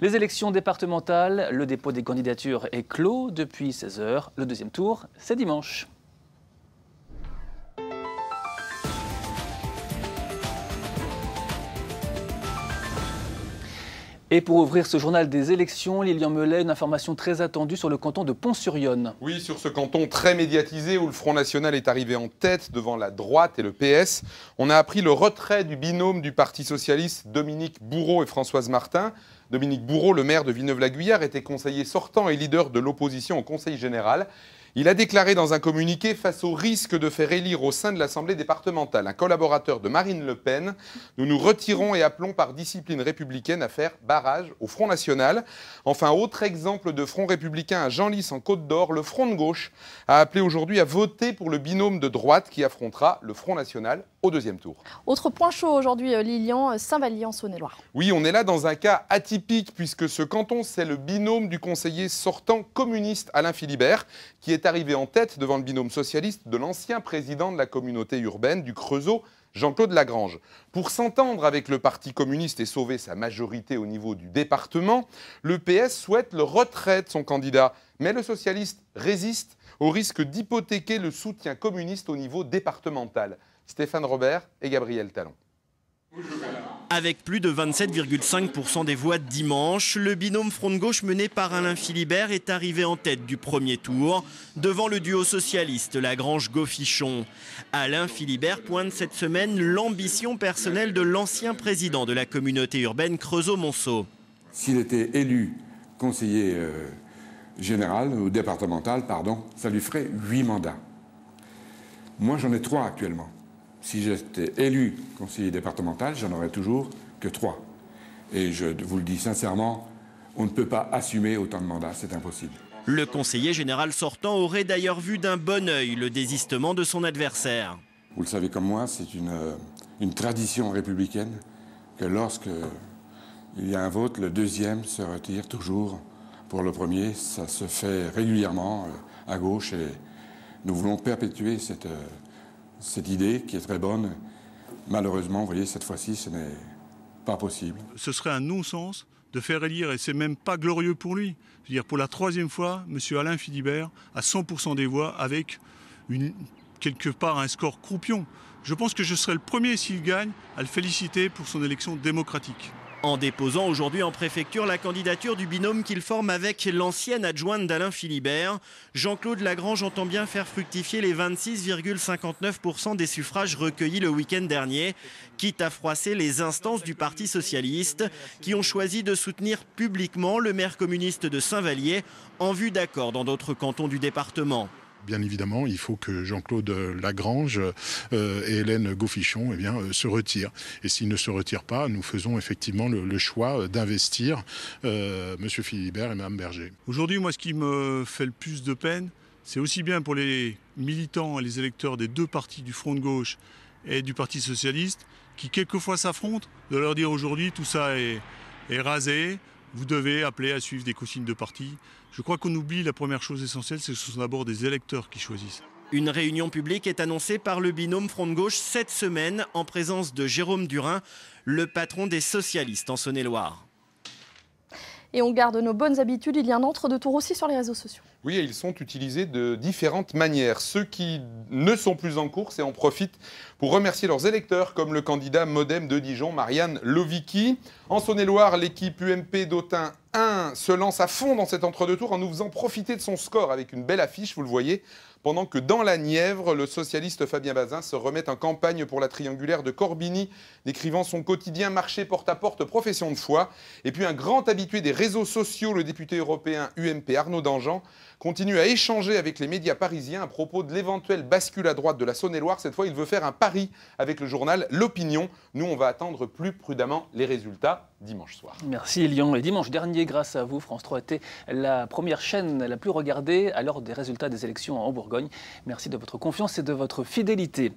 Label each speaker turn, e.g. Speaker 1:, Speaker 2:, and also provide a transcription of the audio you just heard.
Speaker 1: Les élections départementales, le dépôt des candidatures est clos depuis 16h. Le deuxième tour, c'est dimanche. Et pour ouvrir ce journal des élections, Lilian Melet, une information très attendue sur le canton de Pont-sur-Yonne. Oui, sur ce
Speaker 2: canton très médiatisé où le Front National est arrivé en tête devant la droite et le PS, on a appris le retrait du binôme du Parti Socialiste Dominique Bourreau et Françoise Martin. Dominique Bourreau, le maire de Villeneuve-la-Guyard, était conseiller sortant et leader de l'opposition au Conseil général. Il a déclaré dans un communiqué face au risque de faire élire au sein de l'Assemblée départementale un collaborateur de Marine Le Pen, nous nous retirons et appelons par discipline républicaine à faire barrage au Front National. Enfin, autre exemple de Front républicain à Genlis en Côte d'Or, le Front de gauche a appelé aujourd'hui à voter pour le binôme de droite qui affrontera le Front National au deuxième tour.
Speaker 1: Autre point chaud aujourd'hui, euh, Lilian, euh, saint vallien saône Saône-et-Loire.
Speaker 2: Oui, on est là dans un cas atypique puisque ce canton, c'est le binôme du conseiller sortant communiste Alain Philibert qui est arrivé en tête devant le binôme socialiste de l'ancien président de la communauté urbaine du Creusot, Jean-Claude Lagrange. Pour s'entendre avec le Parti communiste et sauver sa majorité au niveau du département, le PS souhaite le retrait de son candidat. Mais le socialiste résiste au risque d'hypothéquer le soutien communiste au niveau départemental. Stéphane Robert et Gabriel Talon.
Speaker 1: Avec plus de 27,5% des voix de dimanche, le binôme Front de gauche mené par Alain Philibert est arrivé en tête du premier tour, devant le duo socialiste lagrange gauffichon Alain Philibert pointe cette semaine l'ambition personnelle de l'ancien président de la communauté urbaine Creusot-Monceau. S'il était élu conseiller euh, général ou départemental, pardon, ça lui
Speaker 3: ferait huit mandats. Moi, j'en ai trois actuellement si j'étais élu conseiller départemental, j'en aurais toujours que trois. Et je vous le dis sincèrement, on ne peut pas assumer autant de mandats, c'est impossible.
Speaker 1: Le conseiller général sortant aurait d'ailleurs vu d'un bon œil le désistement de son adversaire.
Speaker 3: Vous le savez comme moi, c'est une, euh, une tradition républicaine que lorsque il y a un vote, le deuxième se retire toujours pour le premier. Ça se fait régulièrement euh, à gauche et nous voulons perpétuer cette, euh, cette idée qui est très bonne. Malheureusement, vous voyez, cette fois-ci, ce n'est pas possible.
Speaker 4: Ce serait un non-sens de faire élire, et c'est même pas glorieux pour lui. dire, pour la troisième fois, M. Alain Philibert à 100% des voix avec quelque part un score croupion. Je pense que je serai le premier, s'il gagne, à le féliciter pour son élection démocratique en déposant aujourd'hui en préfecture la
Speaker 1: candidature du binôme qu'il forme avec l'ancienne adjointe d'Alain Philibert. Jean-Claude Lagrange entend bien faire fructifier les 26,59% des suffrages recueillis le week-end dernier, quitte à froisser les instances du Parti socialiste, qui ont choisi de soutenir publiquement le maire communiste de Saint-Vallier en vue d'accords dans d'autres cantons du département
Speaker 3: bien évidemment, il faut que Jean-Claude Lagrange euh, et Hélène Gaufichon eh bien, euh, se retirent. Et s'ils ne se retirent pas, nous faisons effectivement le, choix d'investir euh, M. Philibert et Mme Berger.
Speaker 4: Aujourd'hui, moi, ce qui me fait le plus de peine, c'est aussi bien pour les militants et les électeurs des deux partis du Front de gauche et du Parti socialiste, qui quelquefois s'affrontent, de leur dire aujourd'hui tout ça est rasé, vous devez appeler à suivre des consignes de parti. Je crois qu'on oublie la première chose essentielle, c'est que ce sont d'abord des électeurs qui choisissent. Une réunion publique est annoncée par le binôme Front de Gauche cette semaine en
Speaker 1: présence de Jérôme Durin, le patron des socialistes en Saône-et-Loire et on garde nos bonnes habitudes. Il y a un entre-deux-tours aussi sur les réseaux sociaux. Oui, et ils sont utilisés de
Speaker 2: différentes manières. Ceux qui ne sont plus en course et en profitent pour remercier leurs électeurs, comme le candidat modem de Dijon, Marianne Lovicki. En Saône-et-Loire, l'équipe UMP d'Autun se lance à fond dans cet entre-deux tours en nous faisant profiter de son score avec une belle affiche, vous le voyez, pendant que dans la Nièvre, le socialiste Fabien Bazin se remet en campagne pour la triangulaire de Corbigny, décrivant son quotidien marché porte à porte, profession de foi. Et puis un grand habitué des réseaux sociaux, le député européen UMP Arnaud Dangean, continue à échanger avec les médias parisiens à propos de l'éventuelle bascule à droite de la Saône-et-Loire. Cette fois, il veut faire un pari avec le journal L'Opinion. Nous, on va attendre plus prudemment les résultats dimanche
Speaker 1: soir. Merci Lyon. Et dimanche dernier, grâce à vous, France 3 était la première chaîne la plus regardée à l'heure des résultats des élections en Bourgogne. Merci de votre confiance et de votre fidélité.